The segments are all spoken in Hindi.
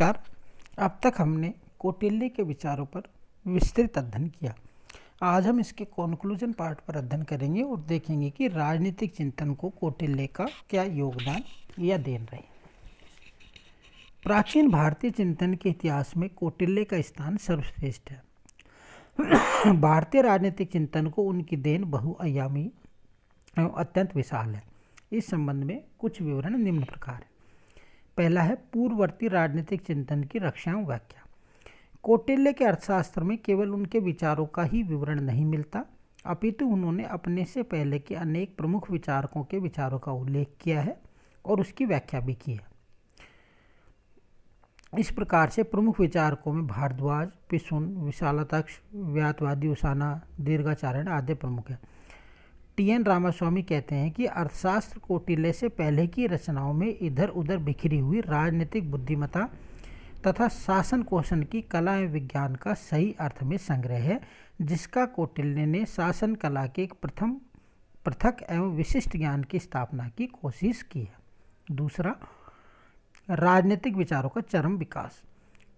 नमस्कार अब तक हमने कौटिल्य के विचारों पर विस्तृत अध्ययन किया आज हम इसके कॉन्क्लूजन पार्ट पर अध्ययन करेंगे और देखेंगे कि राजनीतिक चिंतन को कौटिल्य का क्या योगदान या देन रहे प्राचीन भारतीय चिंतन के इतिहास में कौटिल्य का स्थान सर्वश्रेष्ठ है भारतीय राजनीतिक चिंतन को उनकी देन बहुआयामी एवं अत्यंत विशाल है इस संबंध में कुछ विवरण निम्न प्रकार है पहला है पूर्ववर्ती राजनीतिक चिंतन की रक्षा व्याख्या कोटिल्य के अर्थशास्त्र में केवल उनके विचारों का ही विवरण नहीं मिलता अपितु उन्होंने अपने से पहले के अनेक प्रमुख विचारकों के विचारों का उल्लेख किया है और उसकी व्याख्या भी की है इस प्रकार से प्रमुख विचारकों में भारद्वाज पिसुन विशालताक्ष व्यातवादी उसाना दीर्घाचारण आदि प्रमुख हैं टी एन रामास्वामी कहते हैं कि अर्थशास्त्र कोटिले से पहले की रचनाओं में इधर उधर बिखरी हुई राजनीतिक बुद्धिमता तथा शासन कोशन की कला एवं विज्ञान का सही अर्थ में संग्रह है जिसका कौटिल्य ने शासन कला के एक प्रथम पृथक एवं विशिष्ट ज्ञान की स्थापना की कोशिश की है दूसरा राजनीतिक विचारों का चरम विकास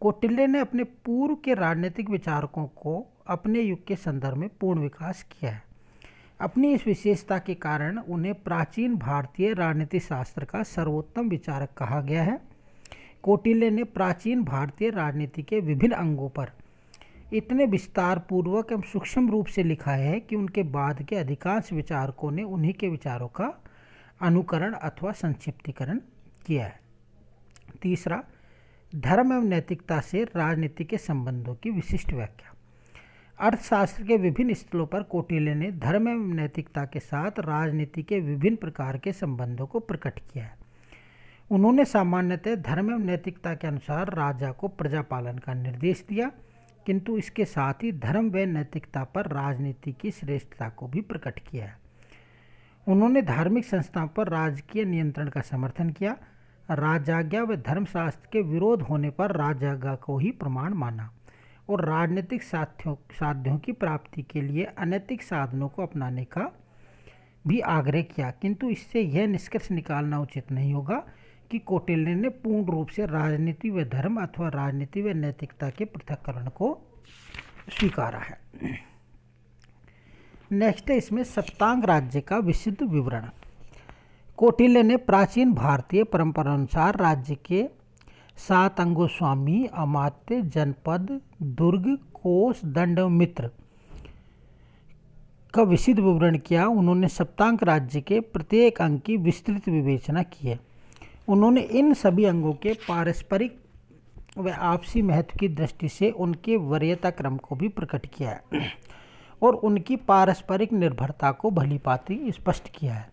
कौटिल्य ने अपने पूर्व के राजनीतिक विचारकों को अपने युग के संदर्भ में पूर्ण विकास किया है अपनी इस विशेषता के कारण उन्हें प्राचीन भारतीय राजनीति शास्त्र का सर्वोत्तम विचारक कहा गया है कोटिल्य ने प्राचीन भारतीय राजनीति के विभिन्न अंगों पर इतने विस्तार पूर्वक एवं सूक्ष्म रूप से लिखा है कि उनके बाद के अधिकांश विचारकों ने उन्हीं के विचारों का अनुकरण अथवा संक्षिप्तीकरण किया है तीसरा धर्म एवं नैतिकता से राजनीति के संबंधों की विशिष्ट व्याख्या अर्थशास्त्र के विभिन्न स्थलों पर कोटिले ने धर्म एवं नैतिकता के साथ राजनीति के विभिन्न प्रकार के संबंधों को प्रकट किया है उन्होंने सामान्यतः धर्म एवं नैतिकता के अनुसार राजा को प्रजापालन का निर्देश दिया किंतु इसके साथ ही धर्म व नैतिकता पर राजनीति की श्रेष्ठता को भी प्रकट किया है उन्होंने धार्मिक संस्थाओं पर राजकीय नियंत्रण का समर्थन किया राजाज्ञा व धर्मशास्त्र के विरोध होने पर राजाज्ञा को ही प्रमाण माना और राजनीतिक साथियों साध्यों की प्राप्ति के लिए अनैतिक साधनों को अपनाने का भी आग्रह किया किंतु इससे यह निष्कर्ष निकालना उचित नहीं होगा कि कोटिल्य ने पूर्ण रूप से राजनीति व धर्म अथवा राजनीति व नैतिकता के पृथककरण को स्वीकारा है नेक्स्ट है इसमें सप्तांग राज्य का विशुद्ध विवरण कोटिल्य ने प्राचीन भारतीय परंपरा अनुसार राज्य के सात अंगो स्वामी अमात्य जनपद दुर्ग कोष दंड मित्र का विशिद विवरण किया उन्होंने सप्तांक राज्य के प्रत्येक अंग की विस्तृत विवेचना की है उन्होंने इन सभी अंगों के पारस्परिक व आपसी महत्व की दृष्टि से उनके वरीयता क्रम को भी प्रकट किया है और उनकी पारस्परिक निर्भरता को भली पाती स्पष्ट किया है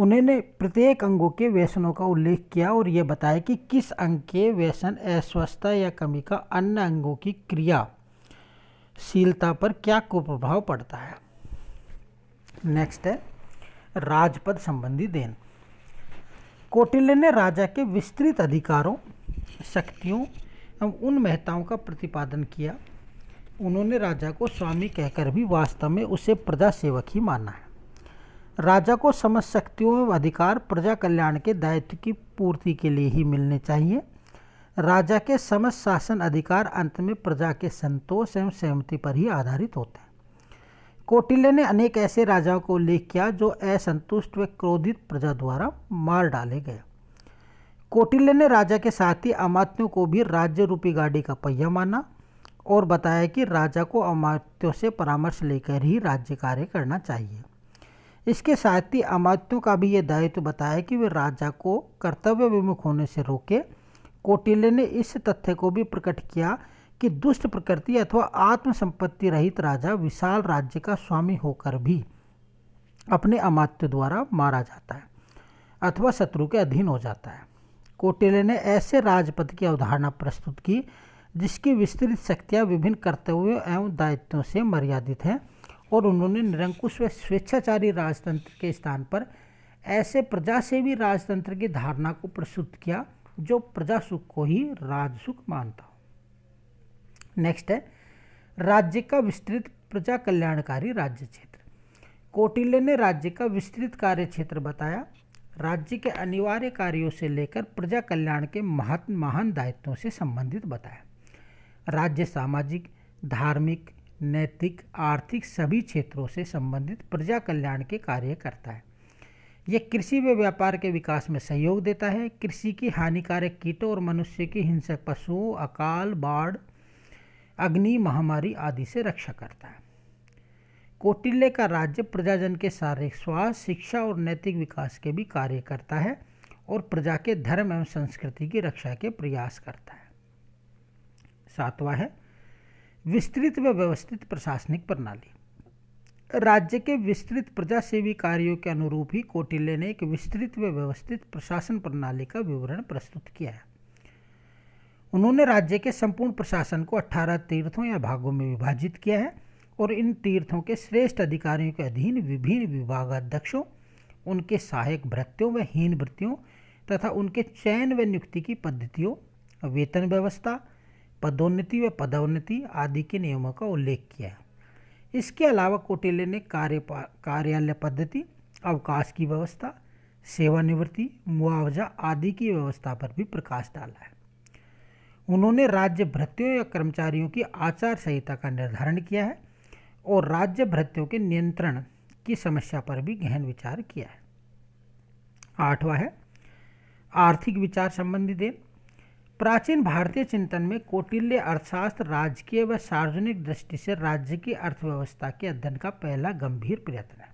उन्होंने प्रत्येक अंगों के व्यसनों का उल्लेख किया और यह बताया कि किस अंग के व्यसन अस्वस्थता या कमी का अन्य अंगों की क्रियाशीलता पर क्या कुप्रभाव पड़ता है नेक्स्ट है राजपद संबंधी देन कोटिल्य ने राजा के विस्तृत अधिकारों शक्तियों एवं उन महताओं का प्रतिपादन किया उन्होंने राजा को स्वामी कहकर भी वास्तव में उसे प्रजा सेवक ही माना है राजा को समस्त शक्तियों एवं अधिकार प्रजा कल्याण के दायित्व की पूर्ति के लिए ही मिलने चाहिए राजा के समस्त शासन अधिकार अंत में प्रजा के संतोष एवं सहमति पर ही आधारित होते हैं कोटिल्य ने अनेक ऐसे राजाओं को उल्लेख किया जो असंतुष्ट व क्रोधित प्रजा द्वारा मार डाले गए कोटिल्य ने राजा के साथ ही अमात्यों को भी राज्य रूपी गाड़ी का पहिया माना और बताया कि राजा को अमात्यों से परामर्श लेकर ही राज्य कार्य करना चाहिए इसके साथ ही अमात्यों का भी ये दायित्व बताया कि वे राजा को कर्तव्य विमुख होने से रोके कोटिल्य ने इस तथ्य को भी प्रकट किया कि दुष्ट प्रकृति अथवा आत्मसंपत्ति रहित राजा विशाल राज्य का स्वामी होकर भी अपने अमात्य द्वारा मारा जाता है अथवा शत्रु के अधीन हो जाता है कोटिल्य ने ऐसे राजपद की अवधारणा प्रस्तुत की जिसकी विस्तृत शक्तियाँ विभिन्न कर्तव्यों एवं दायित्वों से मर्यादित हैं और उन्होंने निरंकुश व स्वेच्छाचारी राजतंत्र के स्थान पर ऐसे प्रजासेवी राजतंत्र की धारणा को प्रस्तुत किया जो प्रजा सुख को ही राजसुख मानता हो नेक्स्ट है राज्य का विस्तृत प्रजा कल्याणकारी राज्य क्षेत्र कोटिले ने राज्य का विस्तृत कार्य क्षेत्र बताया राज्य के अनिवार्य कार्यों से लेकर प्रजा कल्याण के महत्व महान दायित्वों से संबंधित बताया राज्य सामाजिक धार्मिक नैतिक आर्थिक सभी क्षेत्रों से संबंधित प्रजा कल्याण के कार्य करता है यह कृषि व व्यापार के विकास में सहयोग देता है कृषि की हानिकारक कीटों और मनुष्य की हिंसक पशुओं अकाल बाढ़ अग्नि महामारी आदि से रक्षा करता है कोटिल्ले का राज्य प्रजाजन के शारीरिक स्वास्थ्य शिक्षा और नैतिक विकास के भी कार्य करता है और प्रजा के धर्म एवं संस्कृति की रक्षा के प्रयास करता है सातवां है विस्तृत व व्यवस्थित प्रशासनिक प्रणाली राज्य के विस्तृत प्रजा सेवी कार्यों के अनुरूप ही कोटिल्य ने एक विस्तृत व व्यवस्थित प्रशासन प्रणाली का विवरण प्रस्तुत किया है उन्होंने राज्य के संपूर्ण प्रशासन को 18 तीर्थों या भागों में विभाजित किया है और इन तीर्थों के श्रेष्ठ अधिकारियों के अधीन विभिन्न विभागाध्यक्षों उनके सहायक भृत्यों व हीन वृत्तियों तथा उनके चयन व नियुक्ति की पद्धतियों वेतन व्यवस्था पदोन्नति व पदोन्नति आदि के नियमों का उल्लेख किया है इसके अलावा कोटेले ने कार्य कार्यालय पद्धति अवकाश की व्यवस्था सेवानिवृत्ति मुआवजा आदि की व्यवस्था पर भी प्रकाश डाला है उन्होंने राज्य भ्रतियों या कर्मचारियों की आचार संहिता का निर्धारण किया है और राज्य भ्रतियों के नियंत्रण की समस्या पर भी गहन विचार किया है आठवां है आर्थिक विचार संबंधी देन प्राचीन भारतीय चिंतन में कौटिल्य अर्थशास्त्र राजकीय व सार्वजनिक दृष्टि से राज्य की अर्थव्यवस्था के अध्ययन का पहला गंभीर प्रयत्न है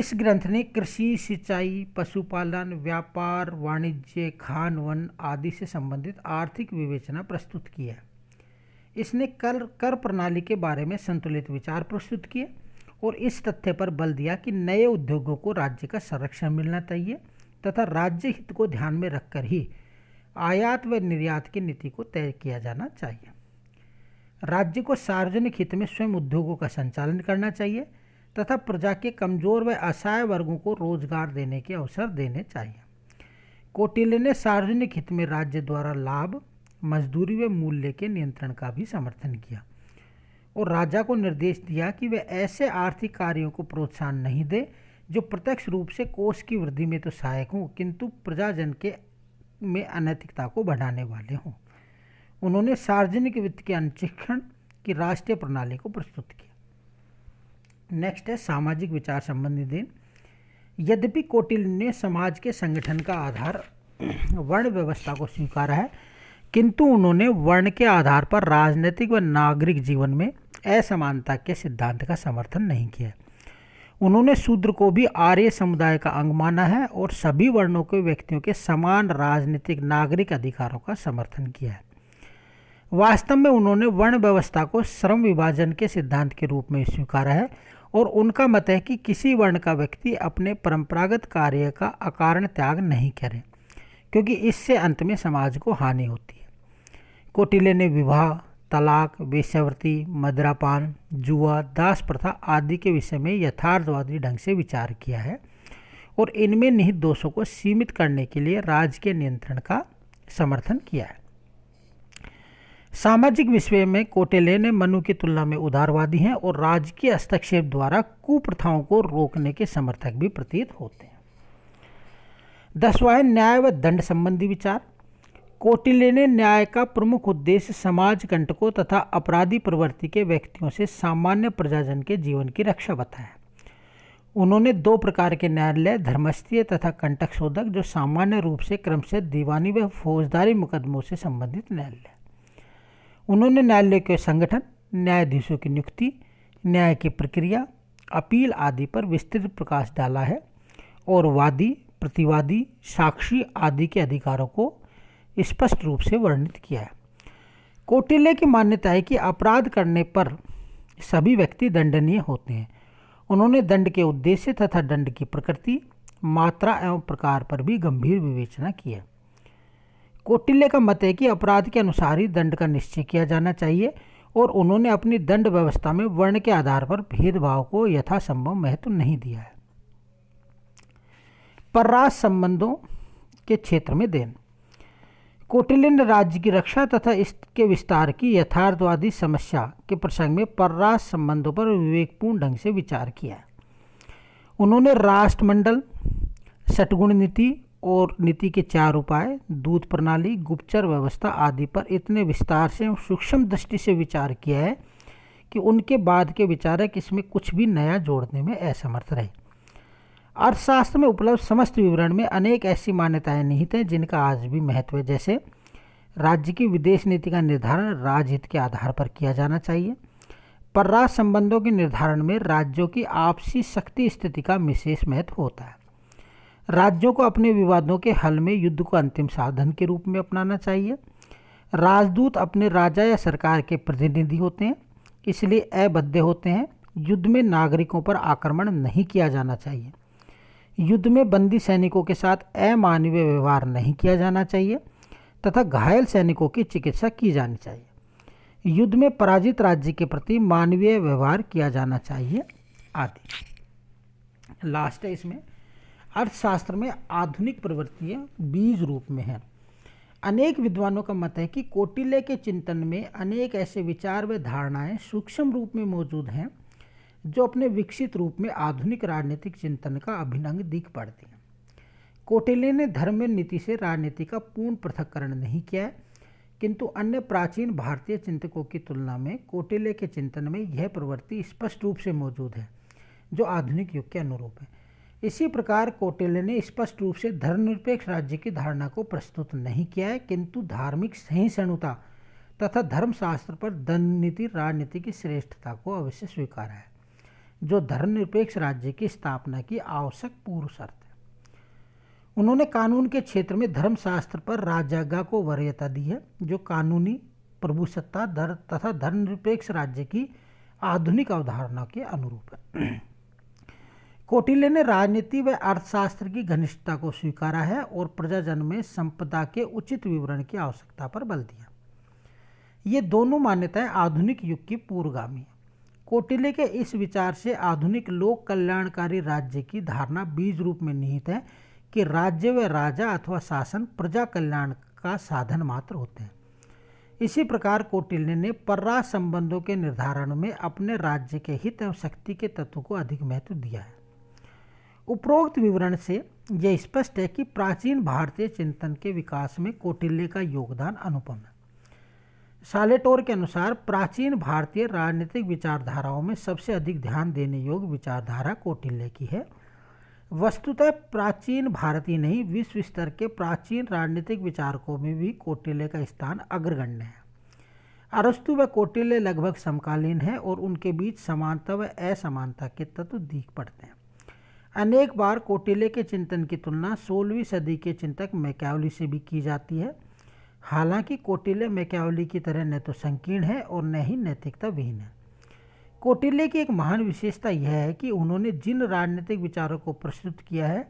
इस ग्रंथ ने कृषि सिंचाई पशुपालन व्यापार वाणिज्य खान वन आदि से संबंधित आर्थिक विवेचना प्रस्तुत की है इसने कर कर प्रणाली के बारे में संतुलित विचार प्रस्तुत किए और इस तथ्य पर बल दिया कि नए उद्योगों को राज्य का संरक्षण मिलना चाहिए तथा राज्य हित को ध्यान में रखकर ही आयात व निर्यात की नीति को तय किया जाना चाहिए राज्य को सार्वजनिक हित में स्वयं उद्योगों का संचालन करना चाहिए तथा प्रजा के कमजोर व असहाय वर्गों को रोजगार देने के अवसर देने चाहिए कोटिल्य ने सार्वजनिक हित में राज्य द्वारा लाभ मजदूरी व मूल्य के नियंत्रण का भी समर्थन किया और राजा को निर्देश दिया कि वे ऐसे आर्थिक कार्यों को प्रोत्साहन नहीं दे जो प्रत्यक्ष रूप से कोष की वृद्धि में तो सहायक हों किंतु प्रजाजन के में अनैतिकता को बढ़ाने वाले हों उन्होंने सार्वजनिक वित्त के अनशिक्षण की राष्ट्रीय प्रणाली को प्रस्तुत किया नेक्स्ट है सामाजिक विचार संबंधी दिन यद्यपि कोटिल ने समाज के संगठन का आधार वर्ण व्यवस्था को स्वीकारा है किंतु उन्होंने वर्ण के आधार पर राजनीतिक व नागरिक जीवन में असमानता के सिद्धांत का समर्थन नहीं किया उन्होंने शूद्र को भी आर्य समुदाय का अंग माना है और सभी वर्णों के व्यक्तियों के समान राजनीतिक नागरिक अधिकारों का समर्थन किया है वास्तव में उन्होंने वर्ण व्यवस्था को श्रम विभाजन के सिद्धांत के रूप में स्वीकारा है और उनका मत है कि किसी वर्ण का व्यक्ति अपने परंपरागत कार्य का अकारण त्याग नहीं करें क्योंकि इससे अंत में समाज को हानि होती है कोटिले ने विवाह तलाक वेश्यावृत्ति मदरापान जुआ दास प्रथा आदि के विषय में यथार्थवादी ढंग से विचार किया है और इनमें निहित दोषों को सीमित करने के लिए राज्य के नियंत्रण का समर्थन किया है सामाजिक विषय में कोटेले ने मनु की तुलना में उदारवादी हैं और राजकीय हस्तक्षेप द्वारा कुप्रथाओं को रोकने के समर्थक भी प्रतीत होते हैं दसवाए है न्याय व दंड संबंधी विचार कोटिले ने न्याय का प्रमुख उद्देश्य समाज कंटकों तथा अपराधी प्रवृत्ति के व्यक्तियों से सामान्य प्रजाजन के जीवन की रक्षा बताया उन्होंने दो प्रकार के न्यायालय धर्मस्थीय तथा कंटक शोधक जो सामान्य रूप से क्रमशः दीवानी व फौजदारी मुकदमों से संबंधित न्यायालय उन्होंने न्यायालय के संगठन न्यायाधीशों की नियुक्ति न्याय की प्रक्रिया अपील आदि पर विस्तृत प्रकाश डाला है और वादी प्रतिवादी साक्षी आदि के अधिकारों को स्पष्ट रूप से वर्णित किया है कौटिल्य की मान्यता है कि अपराध करने पर सभी व्यक्ति दंडनीय होते हैं उन्होंने दंड के उद्देश्य तथा दंड की प्रकृति मात्रा एवं प्रकार पर भी गंभीर विवेचना की है कौटिल्य का मत है कि अपराध के अनुसार ही दंड का निश्चय किया जाना चाहिए और उन्होंने अपनी दंड व्यवस्था में वर्ण के आधार पर भेदभाव को यथासंभव महत्व नहीं दिया है पर संबंधों के क्षेत्र में देन कोटिलिन राज्य की रक्षा तथा इसके विस्तार की यथार्थवादी समस्या के प्रसंग में परराष्ट्र संबंधों पर विवेकपूर्ण ढंग से विचार किया उन्होंने राष्ट्रमंडल सटगुण नीति और नीति के चार उपाय दूध प्रणाली गुप्तचर व्यवस्था आदि पर इतने विस्तार से सूक्ष्म दृष्टि से विचार किया है कि उनके बाद के विचारक इसमें कुछ भी नया जोड़ने में असमर्थ रहे अर्थशास्त्र में उपलब्ध समस्त विवरण में अनेक ऐसी मान्यताएं निहित हैं जिनका आज भी महत्व है जैसे राज्य की विदेश नीति का निर्धारण राजहित के आधार पर किया जाना चाहिए राज संबंधों के निर्धारण में राज्यों की आपसी शक्ति स्थिति का विशेष महत्व होता है राज्यों को अपने विवादों के हल में युद्ध को अंतिम साधन के रूप में अपनाना चाहिए राजदूत अपने राजा या सरकार के प्रतिनिधि होते हैं इसलिए अबद्ध होते हैं युद्ध में नागरिकों पर आक्रमण नहीं किया जाना चाहिए युद्ध में बंदी सैनिकों के साथ अमानवीय व्यवहार नहीं किया जाना चाहिए तथा घायल सैनिकों की चिकित्सा की जानी चाहिए युद्ध में पराजित राज्य के प्रति मानवीय व्यवहार किया जाना चाहिए आदि लास्ट है इसमें अर्थशास्त्र में आधुनिक प्रवृत्तियाँ बीज रूप में हैं अनेक विद्वानों का मत है कि कोटिले के चिंतन में अनेक ऐसे विचार व धारणाएं सूक्ष्म रूप में मौजूद हैं जो अपने विकसित रूप में आधुनिक राजनीतिक चिंतन का अभिनंग दिख पड़ती हैं कोटिले ने धर्म नीति से राजनीति का पूर्ण पृथककरण नहीं किया है किंतु अन्य प्राचीन भारतीय चिंतकों की तुलना में कोटिले के चिंतन में यह प्रवृत्ति स्पष्ट रूप से मौजूद है जो आधुनिक युग के अनुरूप है इसी प्रकार कोटिले ने स्पष्ट रूप से धर्मनिरपेक्ष राज्य की धारणा को प्रस्तुत नहीं किया है किंतु धार्मिक सहिष्णुता तथा धर्मशास्त्र पर दंड नीति राजनीति की श्रेष्ठता को अवश्य स्वीकारा है जो धर्मनिरपेक्ष राज्य की स्थापना की आवश्यक पूर्व शर्त है उन्होंने कानून के क्षेत्र में धर्मशास्त्र पर राजाज्ञा को वरीयता दी है जो कानूनी प्रभुसत्ता धर तथा धर्मनिरपेक्ष राज्य की आधुनिक अवधारणा के अनुरूप है कोटिले ने राजनीति व अर्थशास्त्र की घनिष्ठता को स्वीकारा है और प्रजाजन में संपदा के उचित विवरण की आवश्यकता पर बल दिया ये दोनों मान्यताएं आधुनिक युग की पूर्वगामी है कोटिले के इस विचार से आधुनिक लोक कल्याणकारी राज्य की धारणा बीज रूप में निहित है कि राज्य व राजा अथवा शासन प्रजा कल्याण का साधन मात्र होते हैं इसी प्रकार कोटिल्य ने परराज संबंधों के निर्धारण में अपने राज्य के हित एवं शक्ति के तत्व को अधिक महत्व दिया है उपरोक्त विवरण से यह स्पष्ट है कि प्राचीन भारतीय चिंतन के विकास में कौटिल्य का योगदान अनुपम है सालेटोर के अनुसार प्राचीन भारतीय राजनीतिक विचारधाराओं में सबसे अधिक ध्यान देने योग्य विचारधारा कौटिल्य की है वस्तुतः प्राचीन भारत ही नहीं विश्व स्तर के प्राचीन राजनीतिक विचारकों में भी कौटिल्य का स्थान अग्रगण्य है अरस्तु व कौटिल्य लगभग समकालीन है और उनके बीच समानता व असमानता के तत्व दीख पड़ते हैं अनेक बार कौटिल्य के चिंतन की तुलना सोलहवीं सदी के चिंतक मैक्यावली से भी की जाती है हालांकि कोटिले मैक्यावली की तरह न तो संकीर्ण है और न ही नैतिकता विहीन है कोटिले की एक महान विशेषता यह है कि उन्होंने जिन राजनीतिक विचारों को प्रस्तुत किया है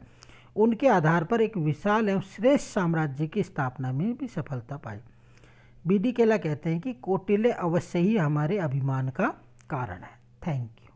उनके आधार पर एक विशाल एवं श्रेष्ठ साम्राज्य की स्थापना में भी सफलता पाई बी डी केला कहते हैं कि कोटिले अवश्य ही हमारे अभिमान का कारण है थैंक यू